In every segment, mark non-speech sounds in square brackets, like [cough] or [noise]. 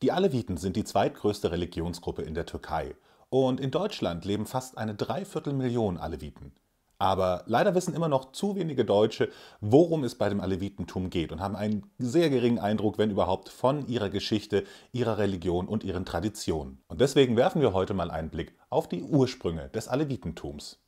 Die Aleviten sind die zweitgrößte Religionsgruppe in der Türkei und in Deutschland leben fast eine Dreiviertelmillion Aleviten. Aber leider wissen immer noch zu wenige Deutsche, worum es bei dem Alevitentum geht und haben einen sehr geringen Eindruck, wenn überhaupt, von ihrer Geschichte, ihrer Religion und ihren Traditionen. Und deswegen werfen wir heute mal einen Blick auf die Ursprünge des Alevitentums.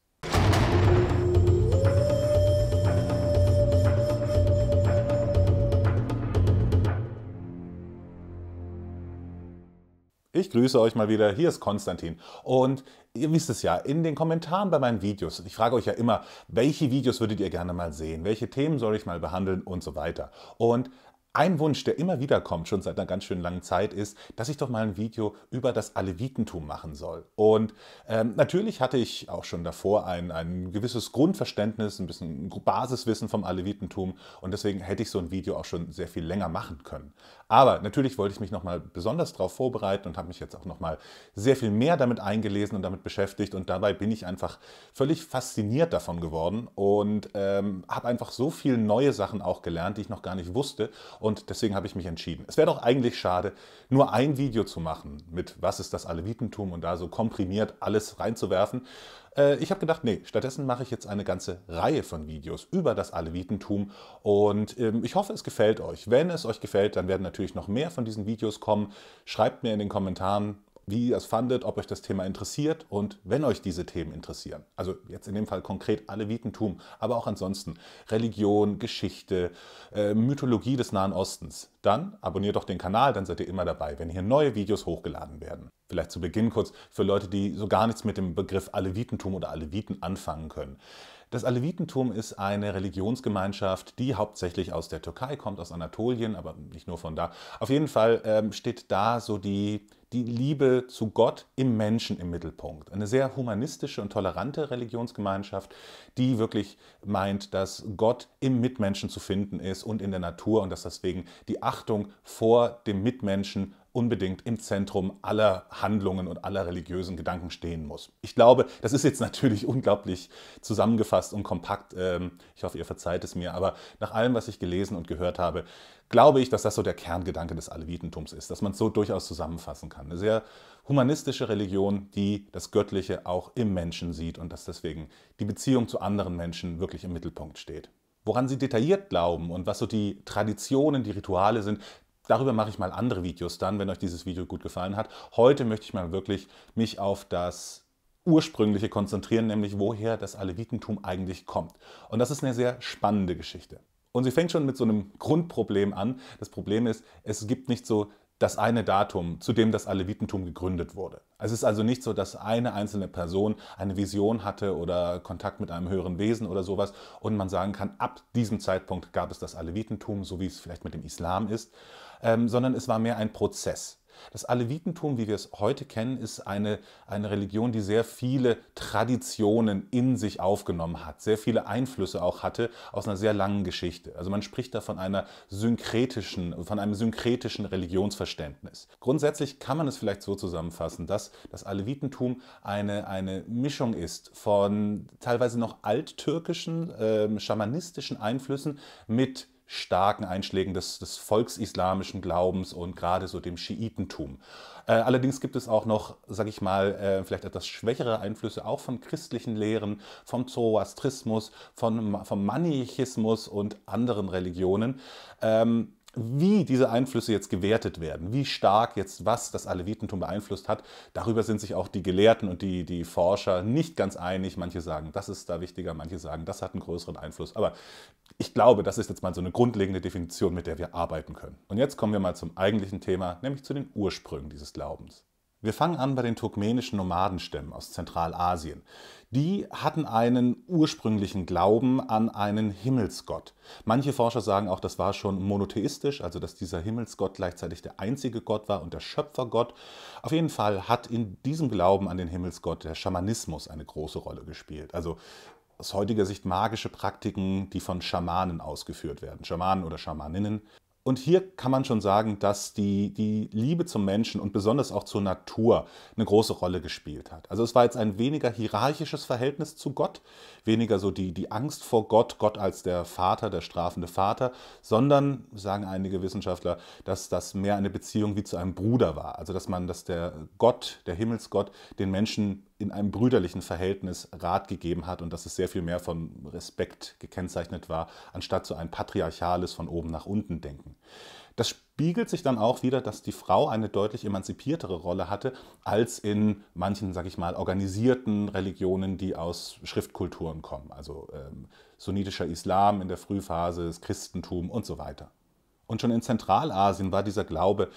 Ich grüße euch mal wieder, hier ist Konstantin. Und ihr wisst es ja, in den Kommentaren bei meinen Videos, ich frage euch ja immer, welche Videos würdet ihr gerne mal sehen, welche Themen soll ich mal behandeln und so weiter. Und ein Wunsch, der immer wieder kommt, schon seit einer ganz schön langen Zeit, ist, dass ich doch mal ein Video über das Alevitentum machen soll. Und ähm, natürlich hatte ich auch schon davor ein, ein gewisses Grundverständnis, ein bisschen Basiswissen vom Alevitentum und deswegen hätte ich so ein Video auch schon sehr viel länger machen können. Aber natürlich wollte ich mich nochmal besonders darauf vorbereiten und habe mich jetzt auch nochmal sehr viel mehr damit eingelesen und damit beschäftigt und dabei bin ich einfach völlig fasziniert davon geworden und ähm, habe einfach so viele neue Sachen auch gelernt, die ich noch gar nicht wusste und deswegen habe ich mich entschieden. Es wäre doch eigentlich schade, nur ein Video zu machen mit Was ist das Alevitentum und da so komprimiert alles reinzuwerfen. Äh, ich habe gedacht, nee, stattdessen mache ich jetzt eine ganze Reihe von Videos über das Alevitentum und ähm, ich hoffe, es gefällt euch. Wenn es euch gefällt, dann werden natürlich noch mehr von diesen Videos kommen. Schreibt mir in den Kommentaren, wie ihr es fandet, ob euch das Thema interessiert und wenn euch diese Themen interessieren. Also jetzt in dem Fall konkret Alevitentum, aber auch ansonsten Religion, Geschichte, äh, Mythologie des Nahen Ostens. Dann abonniert doch den Kanal, dann seid ihr immer dabei, wenn hier neue Videos hochgeladen werden. Vielleicht zu Beginn kurz für Leute, die so gar nichts mit dem Begriff Alevitentum oder Aleviten anfangen können. Das Alevitentum ist eine Religionsgemeinschaft, die hauptsächlich aus der Türkei kommt, aus Anatolien, aber nicht nur von da. Auf jeden Fall ähm, steht da so die die Liebe zu Gott im Menschen im Mittelpunkt. Eine sehr humanistische und tolerante Religionsgemeinschaft, die wirklich meint, dass Gott im Mitmenschen zu finden ist und in der Natur und dass deswegen die Achtung vor dem Mitmenschen unbedingt im Zentrum aller Handlungen und aller religiösen Gedanken stehen muss. Ich glaube, das ist jetzt [laughs] natürlich unglaublich zusammengefasst und kompakt. Ähm, ich hoffe, ihr verzeiht es mir, aber nach allem, was ich gelesen und gehört habe, glaube ich, dass das so der Kerngedanke des Alevitentums ist, dass man es so durchaus zusammenfassen kann. Eine sehr humanistische Religion, die das Göttliche auch im Menschen sieht und dass deswegen die Beziehung zu anderen Menschen wirklich im Mittelpunkt steht. Woran sie detailliert glauben und was so die Traditionen, die Rituale sind, Darüber mache ich mal andere Videos dann, wenn euch dieses Video gut gefallen hat. Heute möchte ich mal wirklich mich auf das ursprüngliche konzentrieren, nämlich woher das Alevitentum eigentlich kommt. Und das ist eine sehr spannende Geschichte. Und sie fängt schon mit so einem Grundproblem an. Das Problem ist, es gibt nicht so das eine Datum, zu dem das Alevitentum gegründet wurde. Es ist also nicht so, dass eine einzelne Person eine Vision hatte oder Kontakt mit einem höheren Wesen oder sowas und man sagen kann, ab diesem Zeitpunkt gab es das Alevitentum, so wie es vielleicht mit dem Islam ist ähm, sondern es war mehr ein Prozess. Das Alevitentum, wie wir es heute kennen, ist eine, eine Religion, die sehr viele Traditionen in sich aufgenommen hat, sehr viele Einflüsse auch hatte aus einer sehr langen Geschichte. Also man spricht da von einer synkretischen, von einem synkretischen Religionsverständnis. Grundsätzlich kann man es vielleicht so zusammenfassen, dass das Alevitentum eine, eine Mischung ist von teilweise noch alttürkischen, äh, schamanistischen Einflüssen mit starken Einschlägen des, des volksislamischen Glaubens und gerade so dem Schiitentum. Äh, allerdings gibt es auch noch, sage ich mal, äh, vielleicht etwas schwächere Einflüsse auch von christlichen Lehren, vom Zoroastrismus, von, vom Manichismus und anderen Religionen. Ähm, wie diese Einflüsse jetzt gewertet werden, wie stark jetzt was das Alevitentum beeinflusst hat, darüber sind sich auch die Gelehrten und die, die Forscher nicht ganz einig. Manche sagen, das ist da wichtiger, manche sagen, das hat einen größeren Einfluss. Aber ich glaube, das ist jetzt mal so eine grundlegende Definition, mit der wir arbeiten können. Und jetzt kommen wir mal zum eigentlichen Thema, nämlich zu den Ursprüngen dieses Glaubens. Wir fangen an bei den turkmenischen Nomadenstämmen aus Zentralasien. Die hatten einen ursprünglichen Glauben an einen Himmelsgott. Manche Forscher sagen auch, das war schon monotheistisch, also dass dieser Himmelsgott gleichzeitig der einzige Gott war und der Schöpfergott. Auf jeden Fall hat in diesem Glauben an den Himmelsgott der Schamanismus eine große Rolle gespielt. Also aus heutiger Sicht magische Praktiken, die von Schamanen ausgeführt werden. Schamanen oder Schamaninnen und hier kann man schon sagen, dass die, die Liebe zum Menschen und besonders auch zur Natur eine große Rolle gespielt hat. Also es war jetzt ein weniger hierarchisches Verhältnis zu Gott, weniger so die, die Angst vor Gott, Gott als der Vater, der strafende Vater, sondern, sagen einige Wissenschaftler, dass das mehr eine Beziehung wie zu einem Bruder war. Also dass man, dass der Gott, der Himmelsgott, den Menschen in einem brüderlichen Verhältnis Rat gegeben hat und dass es sehr viel mehr von Respekt gekennzeichnet war, anstatt so ein patriarchales von oben nach unten denken. Das spiegelt sich dann auch wieder, dass die Frau eine deutlich emanzipiertere Rolle hatte als in manchen, sag ich mal, organisierten Religionen, die aus Schriftkulturen kommen, also ähm, sunnitischer Islam in der Frühphase, das Christentum und so weiter. Und schon in Zentralasien war dieser Glaube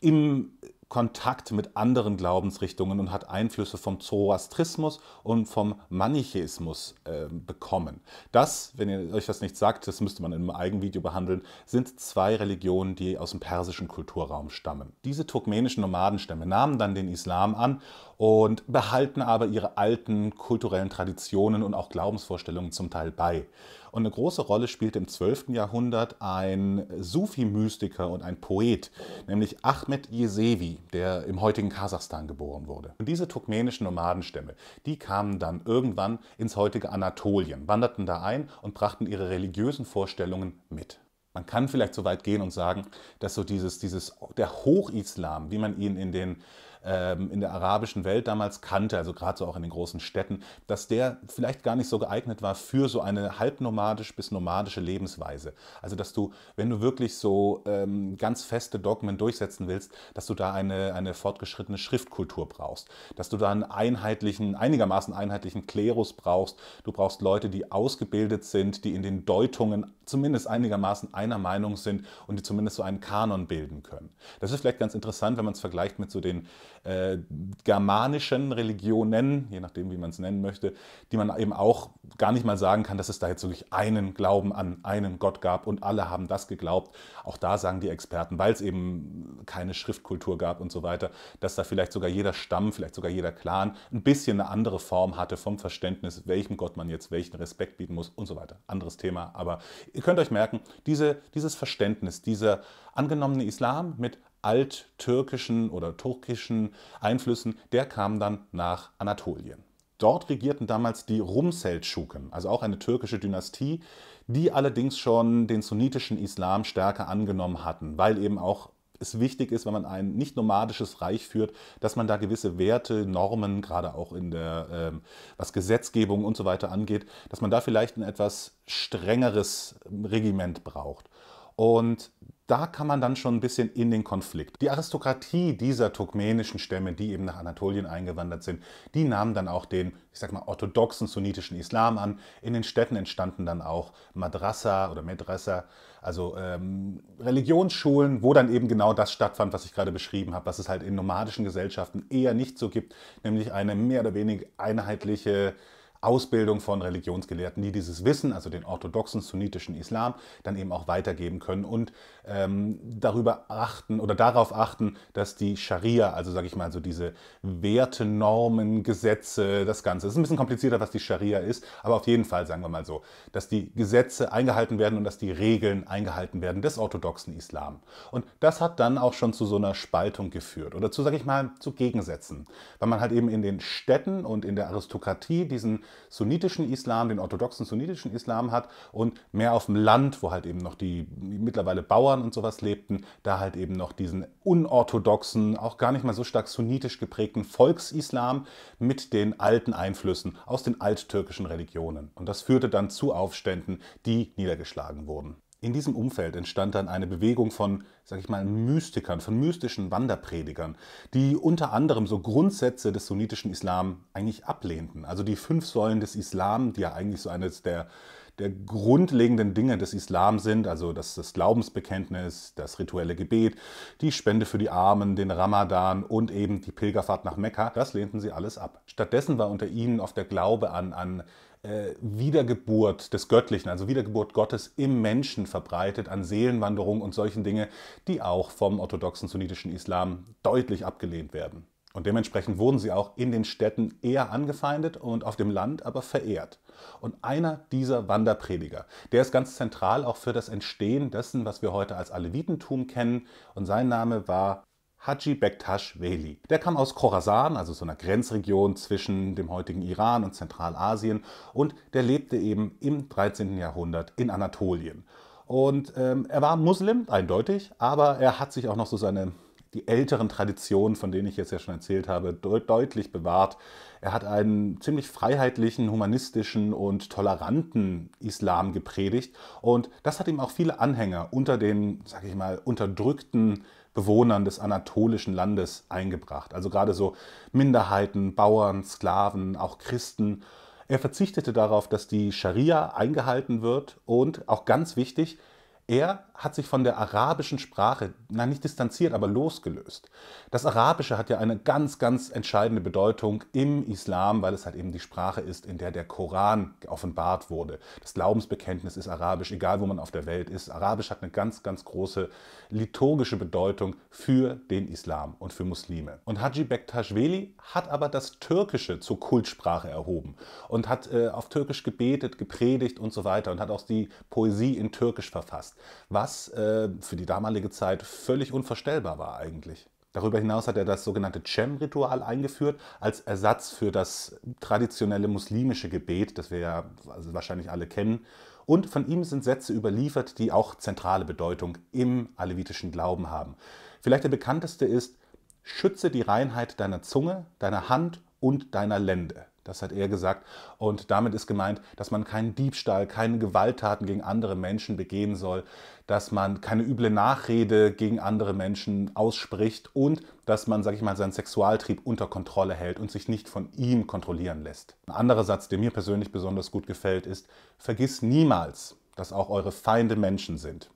im Kontakt mit anderen Glaubensrichtungen und hat Einflüsse vom Zoroastrismus und vom Manichäismus äh, bekommen. Das, wenn ihr euch das nicht sagt, das müsste man in einem Eigenvideo behandeln, sind zwei Religionen, die aus dem persischen Kulturraum stammen. Diese turkmenischen Nomadenstämme nahmen dann den Islam an und behalten aber ihre alten kulturellen Traditionen und auch Glaubensvorstellungen zum Teil bei. Und eine große Rolle spielte im 12. Jahrhundert ein Sufi-Mystiker und ein Poet, nämlich Ahmed Yesevi, der im heutigen Kasachstan geboren wurde. Und diese turkmenischen Nomadenstämme, die kamen dann irgendwann ins heutige Anatolien, wanderten da ein und brachten ihre religiösen Vorstellungen mit. Man kann vielleicht so weit gehen und sagen, dass so dieses, dieses, der Hochislam, wie man ihn in den ähm, in der arabischen Welt damals kannte, also gerade so auch in den großen Städten, dass der vielleicht gar nicht so geeignet war für so eine halbnomadisch bis nomadische Lebensweise. Also dass du, wenn du wirklich so ähm, ganz feste Dogmen durchsetzen willst, dass du da eine, eine fortgeschrittene Schriftkultur brauchst, dass du da einen einheitlichen, einigermaßen einheitlichen Klerus brauchst, du brauchst Leute, die ausgebildet sind, die in den Deutungen zumindest einigermaßen einer Meinung sind und die zumindest so einen Kanon bilden können. Das ist vielleicht ganz interessant, wenn man es vergleicht mit so den äh, germanischen Religionen, je nachdem, wie man es nennen möchte, die man eben auch gar nicht mal sagen kann, dass es da jetzt wirklich einen Glauben an einen Gott gab und alle haben das geglaubt. Auch da sagen die Experten, weil es eben keine Schriftkultur gab und so weiter, dass da vielleicht sogar jeder Stamm, vielleicht sogar jeder Clan ein bisschen eine andere Form hatte vom Verständnis, welchem Gott man jetzt welchen Respekt bieten muss und so weiter. Anderes Thema, aber ihr könnt euch merken, diese, dieses Verständnis, dieser angenommene Islam mit alttürkischen oder türkischen Einflüssen, der kam dann nach Anatolien. Dort regierten damals die Rumseldschuken, also auch eine türkische Dynastie, die allerdings schon den sunnitischen Islam stärker angenommen hatten, weil eben auch es wichtig ist, wenn man ein nicht nomadisches Reich führt, dass man da gewisse Werte, Normen, gerade auch in der, äh, was Gesetzgebung und so weiter angeht, dass man da vielleicht ein etwas strengeres Regiment braucht. Und da kann man dann schon ein bisschen in den Konflikt. Die Aristokratie dieser turkmenischen Stämme, die eben nach Anatolien eingewandert sind, die nahmen dann auch den, ich sag mal, orthodoxen sunnitischen Islam an. In den Städten entstanden dann auch Madrasa oder Medrasa, also ähm, Religionsschulen, wo dann eben genau das stattfand, was ich gerade beschrieben habe, was es halt in nomadischen Gesellschaften eher nicht so gibt, nämlich eine mehr oder weniger einheitliche Ausbildung von Religionsgelehrten, die dieses Wissen, also den orthodoxen sunnitischen Islam, dann eben auch weitergeben können und ähm, darüber achten oder darauf achten, dass die Scharia, also sage ich mal so diese Werte, Normen, Gesetze, das Ganze, es ist ein bisschen komplizierter, was die Scharia ist, aber auf jeden Fall sagen wir mal so, dass die Gesetze eingehalten werden und dass die Regeln eingehalten werden des orthodoxen Islam. Und das hat dann auch schon zu so einer Spaltung geführt oder zu, sage ich mal, zu Gegensätzen, weil man halt eben in den Städten und in der Aristokratie diesen sunnitischen Islam, den orthodoxen sunnitischen Islam hat und mehr auf dem Land, wo halt eben noch die mittlerweile Bauern und sowas lebten, da halt eben noch diesen unorthodoxen, auch gar nicht mal so stark sunnitisch geprägten Volksislam mit den alten Einflüssen aus den alttürkischen Religionen. Und das führte dann zu Aufständen, die niedergeschlagen wurden. In diesem Umfeld entstand dann eine Bewegung von, sag ich mal, Mystikern, von mystischen Wanderpredigern, die unter anderem so Grundsätze des sunnitischen Islam eigentlich ablehnten. Also die fünf Säulen des Islam, die ja eigentlich so eines der, der grundlegenden Dinge des Islam sind, also das, das Glaubensbekenntnis, das rituelle Gebet, die Spende für die Armen, den Ramadan und eben die Pilgerfahrt nach Mekka, das lehnten sie alles ab. Stattdessen war unter ihnen oft der Glaube an, an äh, Wiedergeburt des Göttlichen, also Wiedergeburt Gottes im Menschen verbreitet, an Seelenwanderung und solchen Dinge, die auch vom orthodoxen sunnitischen Islam deutlich abgelehnt werden. Und dementsprechend wurden sie auch in den Städten eher angefeindet und auf dem Land aber verehrt. Und einer dieser Wanderprediger, der ist ganz zentral auch für das Entstehen dessen, was wir heute als Alevitentum kennen. Und sein Name war Haji Bektash Veli. Der kam aus Khorasan, also so einer Grenzregion zwischen dem heutigen Iran und Zentralasien, und der lebte eben im 13. Jahrhundert in Anatolien. Und ähm, er war Muslim, eindeutig, aber er hat sich auch noch so seine die älteren Traditionen, von denen ich jetzt ja schon erzählt habe, deut deutlich bewahrt. Er hat einen ziemlich freiheitlichen, humanistischen und toleranten Islam gepredigt und das hat ihm auch viele Anhänger unter den, sag ich mal, unterdrückten Bewohnern des anatolischen Landes eingebracht, also gerade so Minderheiten, Bauern, Sklaven, auch Christen. Er verzichtete darauf, dass die Scharia eingehalten wird und, auch ganz wichtig, er hat sich von der arabischen Sprache, nein, nicht distanziert, aber losgelöst. Das Arabische hat ja eine ganz, ganz entscheidende Bedeutung im Islam, weil es halt eben die Sprache ist, in der der Koran offenbart wurde. Das Glaubensbekenntnis ist Arabisch, egal wo man auf der Welt ist. Arabisch hat eine ganz, ganz große liturgische Bedeutung für den Islam und für Muslime. Und Haji Bektashvili hat aber das Türkische zur Kultsprache erhoben und hat äh, auf Türkisch gebetet, gepredigt und so weiter und hat auch die Poesie in Türkisch verfasst was äh, für die damalige Zeit völlig unvorstellbar war eigentlich. Darüber hinaus hat er das sogenannte Cem-Ritual eingeführt als Ersatz für das traditionelle muslimische Gebet, das wir ja also wahrscheinlich alle kennen. Und von ihm sind Sätze überliefert, die auch zentrale Bedeutung im alevitischen Glauben haben. Vielleicht der bekannteste ist, schütze die Reinheit deiner Zunge, deiner Hand und deiner Lände. Das hat er gesagt. Und damit ist gemeint, dass man keinen Diebstahl, keine Gewalttaten gegen andere Menschen begehen soll, dass man keine üble Nachrede gegen andere Menschen ausspricht und dass man, sag ich mal, seinen Sexualtrieb unter Kontrolle hält und sich nicht von ihm kontrollieren lässt. Ein anderer Satz, der mir persönlich besonders gut gefällt, ist, vergiss niemals, dass auch eure Feinde Menschen sind.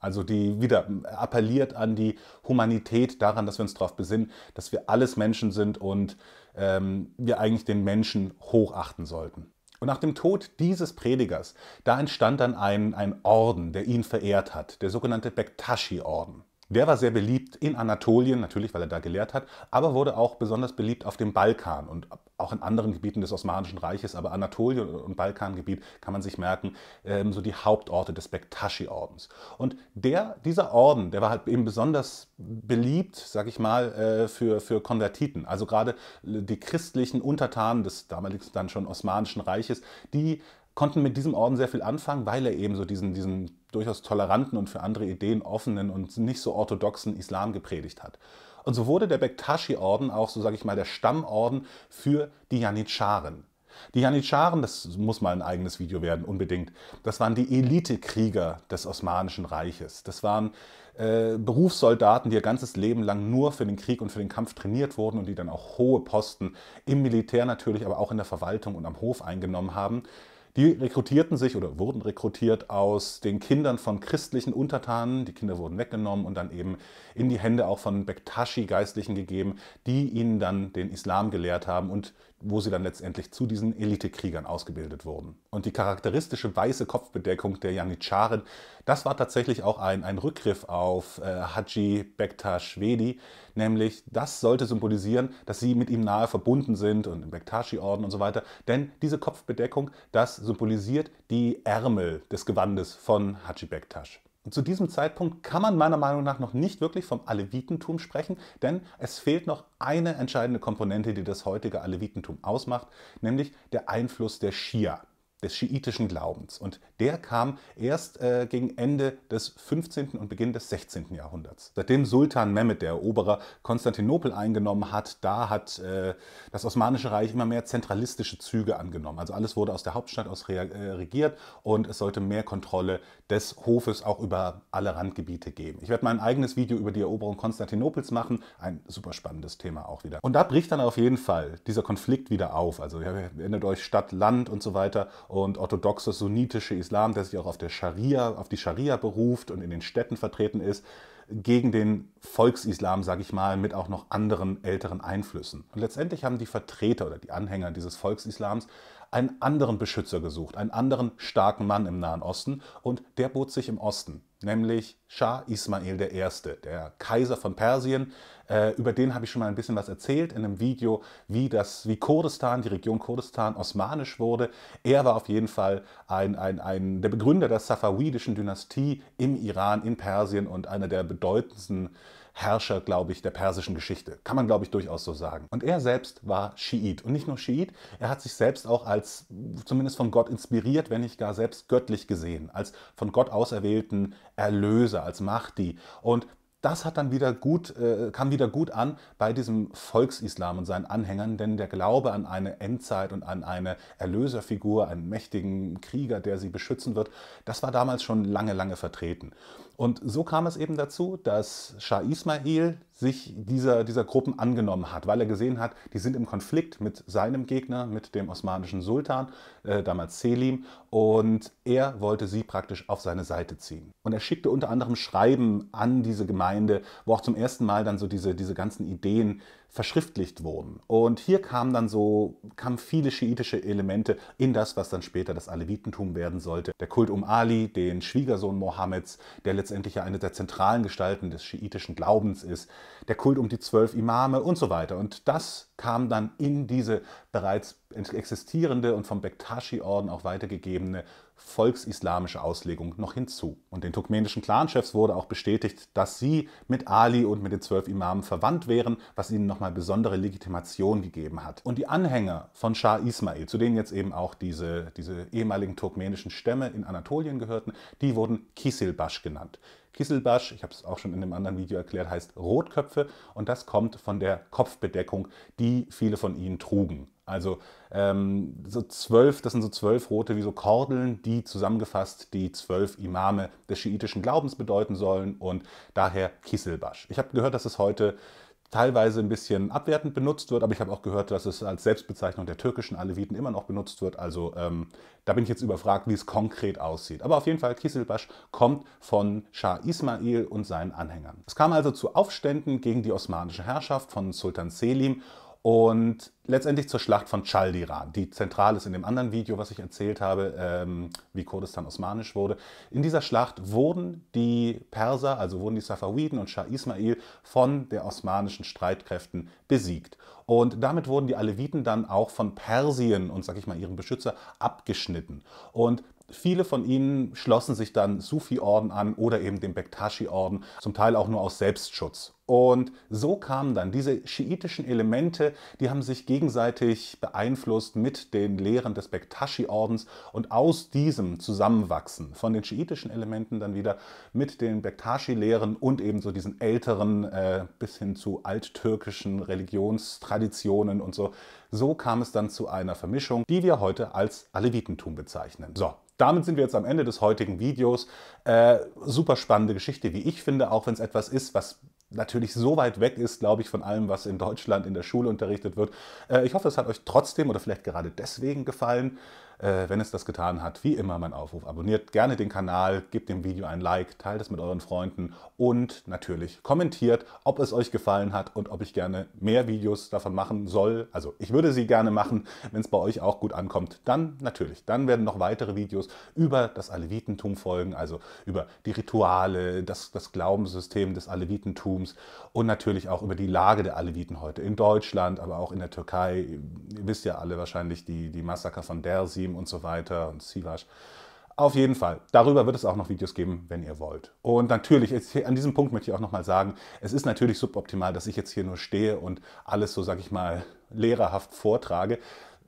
Also die wieder appelliert an die Humanität, daran, dass wir uns darauf besinnen, dass wir alles Menschen sind und ähm, wir eigentlich den Menschen hochachten sollten. Und nach dem Tod dieses Predigers, da entstand dann ein, ein Orden, der ihn verehrt hat, der sogenannte Bektaschi-Orden. Der war sehr beliebt in Anatolien, natürlich, weil er da gelehrt hat, aber wurde auch besonders beliebt auf dem Balkan und auch in anderen Gebieten des Osmanischen Reiches. Aber Anatolien und Balkangebiet kann man sich merken, ähm, so die Hauptorte des Bektaschi-Ordens. Und der, dieser Orden, der war halt eben besonders beliebt, sag ich mal, äh, für, für Konvertiten. Also gerade die christlichen Untertanen des damaligen dann schon Osmanischen Reiches, die konnten mit diesem Orden sehr viel anfangen, weil er eben so diesen, diesen durchaus toleranten und für andere Ideen offenen und nicht so orthodoxen Islam gepredigt hat. Und so wurde der Bektaschi-Orden auch, so sage ich mal, der Stammorden für die Janitscharen. Die Janitscharen, das muss mal ein eigenes Video werden, unbedingt, das waren die Elitekrieger des Osmanischen Reiches. Das waren äh, Berufssoldaten, die ihr ganzes Leben lang nur für den Krieg und für den Kampf trainiert wurden und die dann auch hohe Posten im Militär natürlich, aber auch in der Verwaltung und am Hof eingenommen haben. Die rekrutierten sich oder wurden rekrutiert aus den Kindern von christlichen Untertanen. Die Kinder wurden weggenommen und dann eben in die Hände auch von Bektashi-Geistlichen gegeben, die ihnen dann den Islam gelehrt haben und wo sie dann letztendlich zu diesen Elitekriegern ausgebildet wurden. Und die charakteristische weiße Kopfbedeckung der Janitscharen, das war tatsächlich auch ein, ein Rückgriff auf äh, Haji Bektaschwedi, nämlich das sollte symbolisieren, dass sie mit ihm nahe verbunden sind und im Bektashi-Orden und so weiter. Denn diese Kopfbedeckung, das symbolisiert die Ärmel des Gewandes von Haji Bektasch. Und zu diesem Zeitpunkt kann man meiner Meinung nach noch nicht wirklich vom Alevitentum sprechen, denn es fehlt noch eine entscheidende Komponente, die das heutige Alevitentum ausmacht, nämlich der Einfluss der Schia des schiitischen Glaubens. Und der kam erst äh, gegen Ende des 15. und Beginn des 16. Jahrhunderts. Seitdem Sultan Mehmed, der Eroberer, Konstantinopel eingenommen hat, da hat äh, das Osmanische Reich immer mehr zentralistische Züge angenommen. Also alles wurde aus der Hauptstadt aus äh, regiert und es sollte mehr Kontrolle des Hofes auch über alle Randgebiete geben. Ich werde mein eigenes Video über die Eroberung Konstantinopels machen. Ein super spannendes Thema auch wieder. Und da bricht dann auf jeden Fall dieser Konflikt wieder auf. Also ihr erinnert euch Stadt, Land und so weiter und orthodoxer sunnitische Islam, der sich auch auf, der Scharia, auf die Scharia beruft und in den Städten vertreten ist, gegen den Volksislam, sage ich mal, mit auch noch anderen älteren Einflüssen. Und letztendlich haben die Vertreter oder die Anhänger dieses Volksislams einen anderen Beschützer gesucht, einen anderen starken Mann im Nahen Osten und der bot sich im Osten nämlich Schah Ismail I., der Kaiser von Persien. Äh, über den habe ich schon mal ein bisschen was erzählt in einem Video, wie, das, wie Kurdistan, die Region Kurdistan, osmanisch wurde. Er war auf jeden Fall ein, ein, ein, der Begründer der safawidischen Dynastie im Iran, in Persien und einer der bedeutendsten äh, Herrscher, glaube ich, der persischen Geschichte. Kann man, glaube ich, durchaus so sagen. Und er selbst war Schiit. Und nicht nur Schiit, er hat sich selbst auch als zumindest von Gott inspiriert, wenn nicht gar selbst göttlich gesehen, als von Gott auserwählten Erlöser, als Mahdi. Und das hat dann wieder gut, äh, kam wieder gut an bei diesem Volksislam und seinen Anhängern, denn der Glaube an eine Endzeit und an eine Erlöserfigur, einen mächtigen Krieger, der sie beschützen wird, das war damals schon lange, lange vertreten. Und so kam es eben dazu, dass Shah Ismail sich dieser, dieser Gruppen angenommen hat, weil er gesehen hat, die sind im Konflikt mit seinem Gegner, mit dem osmanischen Sultan, äh, damals Selim, und er wollte sie praktisch auf seine Seite ziehen. Und er schickte unter anderem Schreiben an diese Gemeinde, wo auch zum ersten Mal dann so diese, diese ganzen Ideen verschriftlicht wurden. Und hier kamen dann so, kamen viele schiitische Elemente in das, was dann später das Alevitentum werden sollte. Der Kult um Ali, den Schwiegersohn Mohammeds, der letztendlich ja eine der zentralen Gestalten des schiitischen Glaubens ist, der Kult um die zwölf Imame und so weiter. Und das kam dann in diese bereits existierende und vom Bektashi-Orden auch weitergegebene volksislamische Auslegung noch hinzu. Und den turkmenischen Clanchefs wurde auch bestätigt, dass sie mit Ali und mit den zwölf Imamen verwandt wären, was ihnen nochmal besondere Legitimation gegeben hat. Und die Anhänger von Schah Ismail, zu denen jetzt eben auch diese, diese ehemaligen turkmenischen Stämme in Anatolien gehörten, die wurden Kisilbasch genannt. Kisselbasch, ich habe es auch schon in einem anderen Video erklärt, heißt Rotköpfe und das kommt von der Kopfbedeckung, die viele von ihnen trugen. Also ähm, so zwölf, das sind so zwölf rote wie so Kordeln, die zusammengefasst die zwölf Imame des schiitischen Glaubens bedeuten sollen und daher Kisselbasch. Ich habe gehört, dass es heute teilweise ein bisschen abwertend benutzt wird, aber ich habe auch gehört, dass es als Selbstbezeichnung der türkischen Aleviten immer noch benutzt wird. Also ähm, da bin ich jetzt überfragt, wie es konkret aussieht. Aber auf jeden Fall, Kisilbasch kommt von Schah Ismail und seinen Anhängern. Es kam also zu Aufständen gegen die osmanische Herrschaft von Sultan Selim und letztendlich zur Schlacht von Chaldiran, die zentral ist in dem anderen Video, was ich erzählt habe, ähm, wie Kurdistan osmanisch wurde. In dieser Schlacht wurden die Perser, also wurden die Safawiden und Shah Ismail von der osmanischen Streitkräften besiegt. Und damit wurden die Aleviten dann auch von Persien und, sag ich mal, ihrem Beschützer abgeschnitten. Und Viele von ihnen schlossen sich dann Sufi-Orden an oder eben dem Bektashi-Orden, zum Teil auch nur aus Selbstschutz und so kamen dann diese schiitischen Elemente, die haben sich gegenseitig beeinflusst mit den Lehren des Bektaschi-Ordens und aus diesem Zusammenwachsen von den schiitischen Elementen dann wieder mit den Bektaschi-Lehren und ebenso diesen älteren äh, bis hin zu alttürkischen Religionstraditionen und so. So kam es dann zu einer Vermischung, die wir heute als Alevitentum bezeichnen. So, damit sind wir jetzt am Ende des heutigen Videos. Äh, super spannende Geschichte, wie ich finde, auch wenn es etwas ist, was natürlich so weit weg ist, glaube ich, von allem, was in Deutschland in der Schule unterrichtet wird. Äh, ich hoffe, es hat euch trotzdem oder vielleicht gerade deswegen gefallen. Äh, wenn es das getan hat, wie immer mein Aufruf, abonniert gerne den Kanal, gebt dem Video ein Like, teilt es mit euren Freunden und natürlich kommentiert, ob es euch gefallen hat und ob ich gerne mehr Videos davon machen soll. Also ich würde sie gerne machen, wenn es bei euch auch gut ankommt. Dann natürlich, dann werden noch weitere Videos über das Alevitentum folgen, also über die Rituale, das, das Glaubenssystem des Alevitentums und natürlich auch über die Lage der Aleviten heute in Deutschland, aber auch in der Türkei. Ihr wisst ja alle wahrscheinlich die, die Massaker von Dersim Team und so weiter und Sivash. Auf jeden Fall. Darüber wird es auch noch Videos geben, wenn ihr wollt. Und natürlich, an diesem Punkt möchte ich auch nochmal sagen, es ist natürlich suboptimal, dass ich jetzt hier nur stehe und alles so, sag ich mal, lehrerhaft vortrage.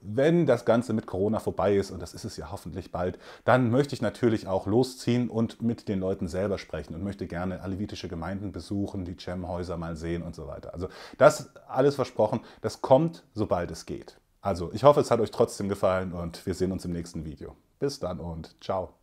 Wenn das Ganze mit Corona vorbei ist, und das ist es ja hoffentlich bald, dann möchte ich natürlich auch losziehen und mit den Leuten selber sprechen und möchte gerne alevitische Gemeinden besuchen, die Cem-Häuser mal sehen und so weiter. Also das alles versprochen, das kommt, sobald es geht. Also, ich hoffe, es hat euch trotzdem gefallen und wir sehen uns im nächsten Video. Bis dann und ciao.